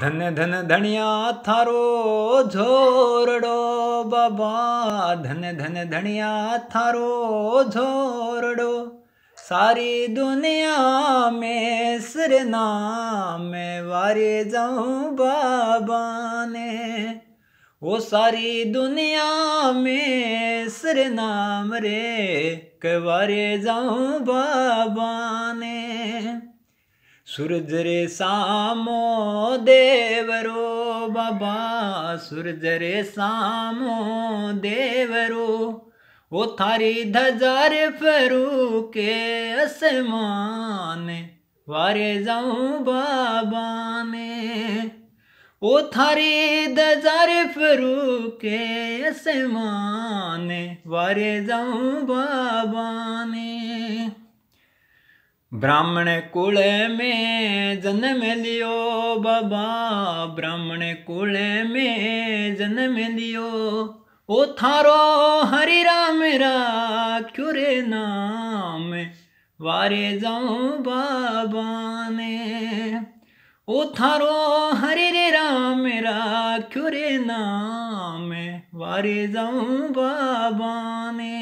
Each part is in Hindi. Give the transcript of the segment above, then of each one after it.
धन धन धनिया थारो झोरडो बाबा धन धन धनिया थारो झोरडो सारी दुनिया में सिर नाम वारे जाऊँ बाबा ने वो सारी दुनिया में सिर नाम रे कवारे जाऊँ बाबा ने सूरज रे सामो देवरो बाबा ಸುರಜರೆ ಸಾಮೋ ದೇವರೋ ओ थारी धजार फरू के असमान वारे जाऊं बाबा में ओ थारी धजार फरू के असमान वारे जाऊं बाबा में ब्राह्मण कुल में जन्म लियो बाबा ब्राह्मण कुल में जन्म लियो ओ थारो हरि राम राख्युरे नाम वारे जाऊं बाबा ने ओ थारो हरि रे राम राख्युरे नाम वारे जाऊं बाबा ने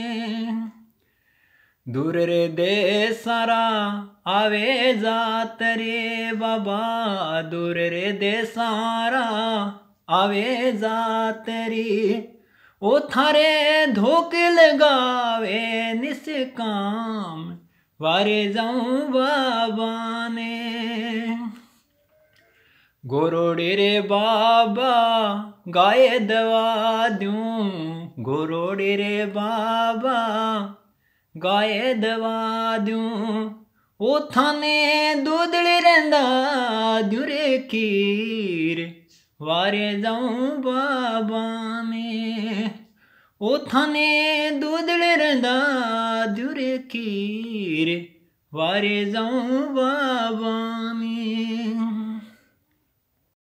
दूर रे दे सारा आवे जात रे बाबा दूर रे दे सारा आवे जात रे ओ थारे धोक लगावे निस काम वारे जाऊं बाबा ने गोरोड़े रे बाबा गाय दवा दूं गोरोड़े रे बाबा ਗਾਏ ਦਵਾ ਦਿਉ ਉਥਾਂ ਨੇ ਦੁੱਧਲੇ ਰਹਿੰਦਾ ਜੁਰੇ ਕੀਰ ਵਾਰੇ ਜਾਉ ਬਾਬਾ ਮੇ ਉਥਾਂ ਨੇ ਦੁੱਧਲੇ ਰਹਿੰਦਾ ਜੁਰੇ ਕੀਰ ਵਾਰੇ ਜਾਉ ਬਾਬਾ ਮੇ